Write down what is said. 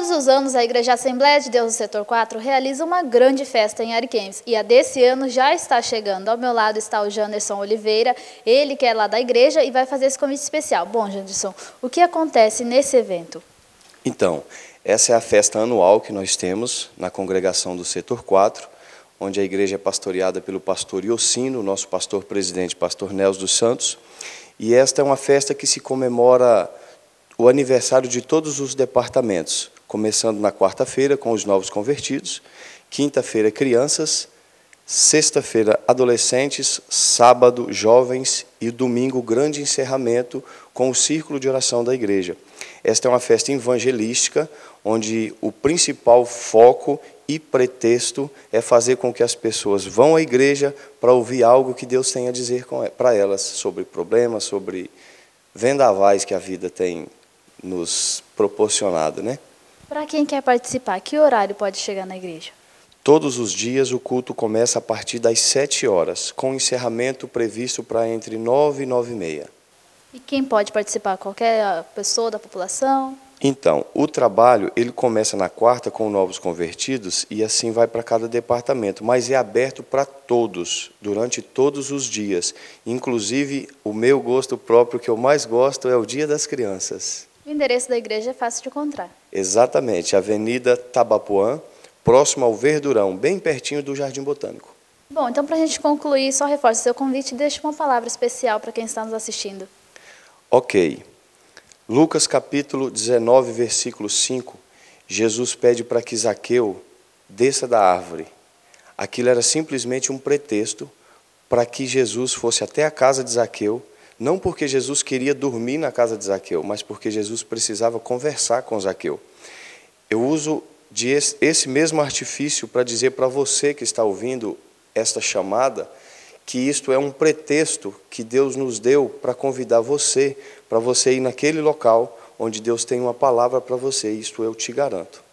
Todos os anos, a Igreja Assembleia de Deus do Setor 4 realiza uma grande festa em Ariquemes. E a desse ano já está chegando. Ao meu lado está o Janderson Oliveira, ele que é lá da igreja e vai fazer esse convite especial. Bom, Janderson, o que acontece nesse evento? Então, essa é a festa anual que nós temos na congregação do Setor 4, onde a igreja é pastoreada pelo pastor Iocino, nosso pastor presidente, pastor Nels dos Santos. E esta é uma festa que se comemora o aniversário de todos os departamentos começando na quarta-feira com os novos convertidos, quinta-feira, crianças, sexta-feira, adolescentes, sábado, jovens e domingo, grande encerramento com o círculo de oração da igreja. Esta é uma festa evangelística, onde o principal foco e pretexto é fazer com que as pessoas vão à igreja para ouvir algo que Deus tem a dizer para elas sobre problemas, sobre vendavais que a vida tem nos proporcionado, né? Para quem quer participar, que horário pode chegar na igreja? Todos os dias o culto começa a partir das 7 horas, com encerramento previsto para entre 9 e 9 e meia. E quem pode participar? Qualquer ah, pessoa da população? Então, o trabalho ele começa na quarta com novos convertidos e assim vai para cada departamento, mas é aberto para todos durante todos os dias. Inclusive, o meu gosto próprio que eu mais gosto é o Dia das Crianças endereço da igreja é fácil de encontrar. Exatamente, Avenida Tabapuã, próximo ao Verdurão, bem pertinho do Jardim Botânico. Bom, então para a gente concluir, só reforço seu convite e deixe uma palavra especial para quem está nos assistindo. Ok. Lucas capítulo 19, versículo 5, Jesus pede para que Zaqueu desça da árvore. Aquilo era simplesmente um pretexto para que Jesus fosse até a casa de Zaqueu não porque Jesus queria dormir na casa de Zaqueu, mas porque Jesus precisava conversar com Zaqueu. Eu uso esse mesmo artifício para dizer para você que está ouvindo esta chamada que isto é um pretexto que Deus nos deu para convidar você, para você ir naquele local onde Deus tem uma palavra para você, isto eu te garanto.